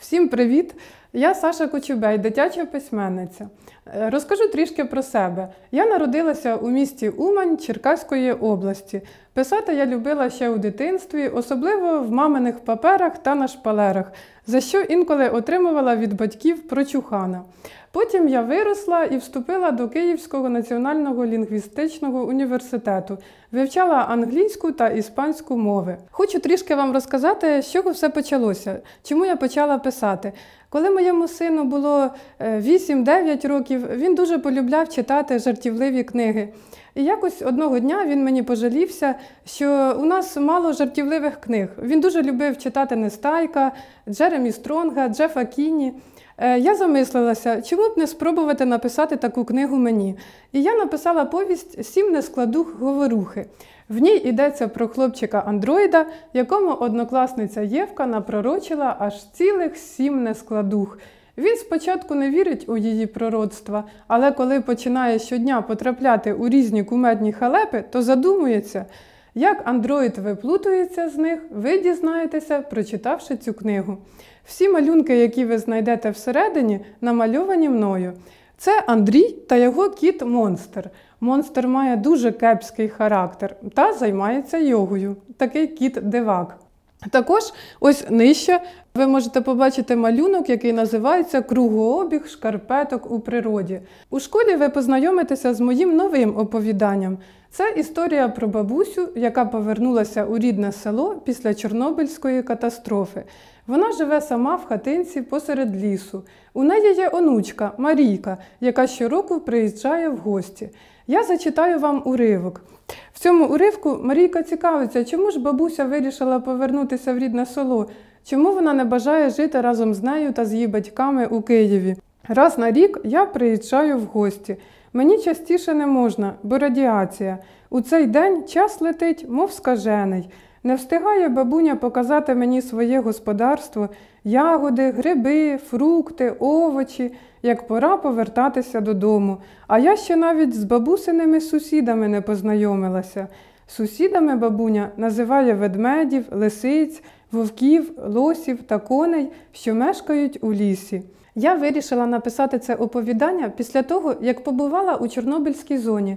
Всім привіт! Я Саша Кочубей, дитяча письменниця. Е, розкажу трішки про себе. Я народилася у місті Умань Черкаської області. Писати я любила ще у дитинстві, особливо в маминих паперах та на шпалерах, за що інколи отримувала від батьків прочухана. Потім я виросла і вступила до Київського національного лінгвістичного університету, вивчала англійську та іспанську мови. Хочу трішки вам розказати, з чого все почалося, чому я почала писати. Коли моєму сину було 8-9 е, років, він дуже полюбляв читати жартівливі книги. І якось одного дня він мені пожалівся, що у нас мало жартівливих книг. Він дуже любив читати Нестайка, Джеремі Стронга, Джефа Кіні. Е, я замислилася, чому б не спробувати написати таку книгу мені. І я написала повість Сім нескладух говорухи. В ній йдеться про хлопчика Андроїда, якому однокласниця Євка напророчила аж цілих сім нескладух. Він спочатку не вірить у її пророцтва, але коли починає щодня потрапляти у різні кумедні халепи, то задумується. Як Андроїд виплутується з них, ви дізнаєтеся, прочитавши цю книгу. Всі малюнки, які ви знайдете всередині, намальовані мною. Це Андрій та його кіт Монстер. Монстр має дуже кепський характер та займається йогою. Такий кіт дивак. Також ось нижче ви можете побачити малюнок, який називається Кругообіг шкарпеток у природі. У школі ви познайомитеся з моїм новим оповіданням. Це історія про бабусю, яка повернулася у рідне село після Чорнобильської катастрофи. Вона живе сама в хатинці посеред лісу. У неї є онучка Марійка, яка щороку приїжджає в гості. Я зачитаю вам уривок цьому уривку Марійка цікавиться, чому ж бабуся вирішила повернутися в рідне село, чому вона не бажає жити разом з нею та з її батьками у Києві. Раз на рік я приїжджаю в гості. Мені частіше не можна, бо радіація. У цей день час летить, мов скажений. Не встигає бабуня показати мені своє господарство, ягоди, гриби, фрукти, овочі, як пора повертатися додому. А я ще навіть з бабусиними сусідами не познайомилася. Сусідами бабуня називає ведмедів, лисиць, вовків, лосів та коней, що мешкають у лісі. Я вирішила написати це оповідання після того, як побувала у Чорнобильській зоні.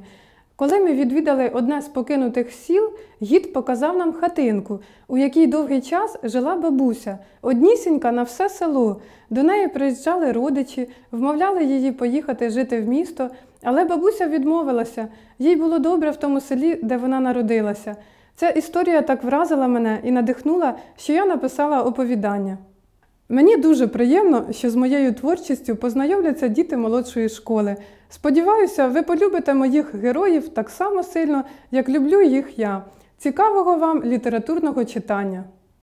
Коли ми відвідали одне з покинутих сіл, гід показав нам хатинку, у якій довгий час жила бабуся, однісінька на все село. До неї приїжджали родичі, вмовляли її поїхати жити в місто, але бабуся відмовилася, їй було добре в тому селі, де вона народилася. Ця історія так вразила мене і надихнула, що я написала оповідання. Мені дуже приємно, що з моєю творчістю познайомляться діти молодшої школи. Сподіваюся, ви полюбите моїх героїв так само сильно, як люблю їх я. Цікавого вам літературного читання!